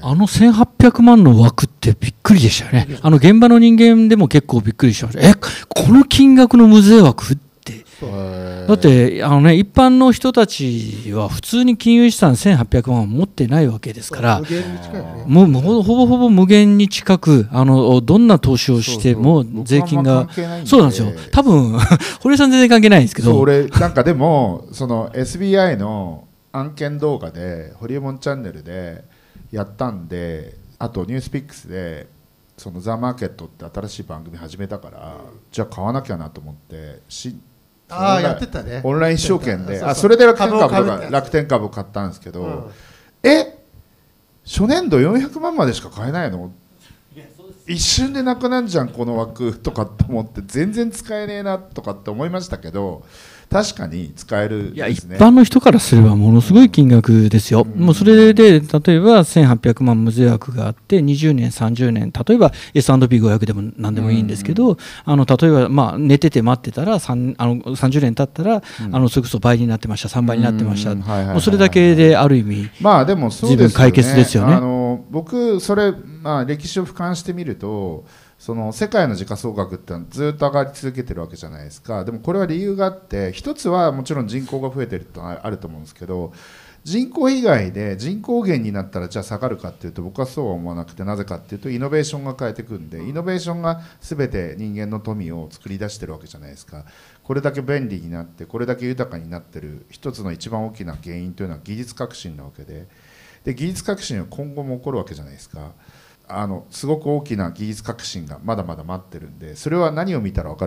あの1800万の枠ってびっくりでしたよね、あの現場の人間でも結構びっくりしました、えこの金額の無税枠って、だってあの、ね、一般の人たちは普通に金融資産1800万持ってないわけですから、もうほぼほぼ無限に近く、あのどんな投資をしても税金が、そうなんですよ、多分 堀江さん、全然関係ないんですけど。俺なんかでもその SBI の案件動画で、ホリエモンチャンネルで、やったんであと「ニュースピックスで「そのザ・マーケットって新しい番組始めたから、じゃあ買わなきゃなと思ってしあやってたねオンライン証券でそあそれで楽天株株楽天株買ったんですけど、うん、え初年度400万までしか買えないの一瞬でなくなるじゃんこの枠とかって思って全然使えねえなとかって思いましたけど確かに使える、ね、いや一般の人からすればものすごい金額ですよ、うん、もうそれで例えば1800万無税枠があって20年30年例えば S&P500 でも何でもいいんですけど、うん、あの例えばまあ寝てて待ってたらあの30年経ったら、うん、あのそれこそ倍になってました3倍になってました、もうそれだけである意味、まあでも、ね、自分解決ですよね。あの僕それまあ、歴史を俯瞰してみるとその世界の時価総額ってのはずっと上がり続けてるわけじゃないですかでもこれは理由があって一つはもちろん人口が増えてるとあると思うんですけど人口以外で人口減になったらじゃあ下がるかっていうと僕はそうは思わなくてなぜかっていうとイノベーションが変えていくんでイノベーションが全て人間の富を作り出してるわけじゃないですかこれだけ便利になってこれだけ豊かになってる一つの一番大きな原因というのは技術革新なわけでで技術革新は今後も起こるわけじゃないですか。あのすごく大きな技術革新がまだまだ待ってるんでそれは何を見たら分かる